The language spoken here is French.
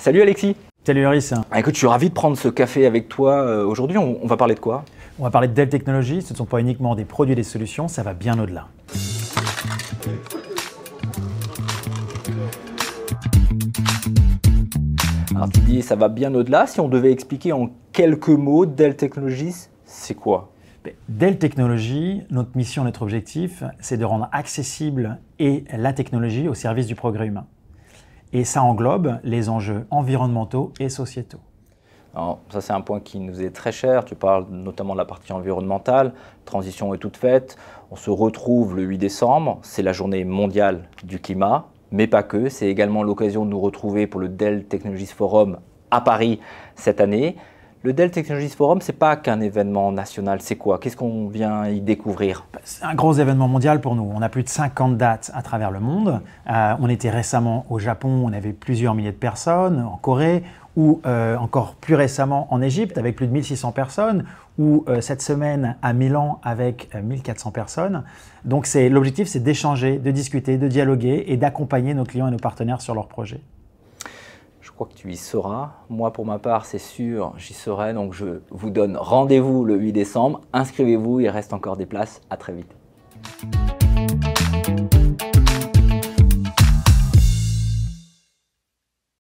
Salut Alexis Salut Iris ah, Écoute, je suis ravi de prendre ce café avec toi euh, aujourd'hui. On, va parler de quoi On va parler de Dell Technologies. Ce ne sont pas uniquement des produits et des solutions, ça va bien au-delà. Alors tu dis, ça va bien au-delà. Si on devait expliquer en quelques mots Dell Technologies, c'est quoi ben, Dell Technologies, notre mission, notre objectif, c'est de rendre accessible et la technologie au service du progrès humain et ça englobe les enjeux environnementaux et sociétaux. Alors, ça, c'est un point qui nous est très cher. Tu parles notamment de la partie environnementale. Transition est toute faite. On se retrouve le 8 décembre. C'est la journée mondiale du climat, mais pas que. C'est également l'occasion de nous retrouver pour le Dell Technologies Forum à Paris cette année. Le Dell Technologies Forum, n'est pas qu'un événement national, c'est quoi Qu'est-ce qu'on vient y découvrir C'est un gros événement mondial pour nous. On a plus de 50 dates à travers le monde. Euh, on était récemment au Japon, on avait plusieurs milliers de personnes, en Corée, ou euh, encore plus récemment en Égypte avec plus de 1600 personnes, ou euh, cette semaine à Milan avec 1400 personnes. Donc l'objectif, c'est d'échanger, de discuter, de dialoguer et d'accompagner nos clients et nos partenaires sur leurs projets que tu y seras. Moi, pour ma part, c'est sûr, j'y serai. Donc, je vous donne rendez-vous le 8 décembre. Inscrivez-vous, il reste encore des places. À très vite.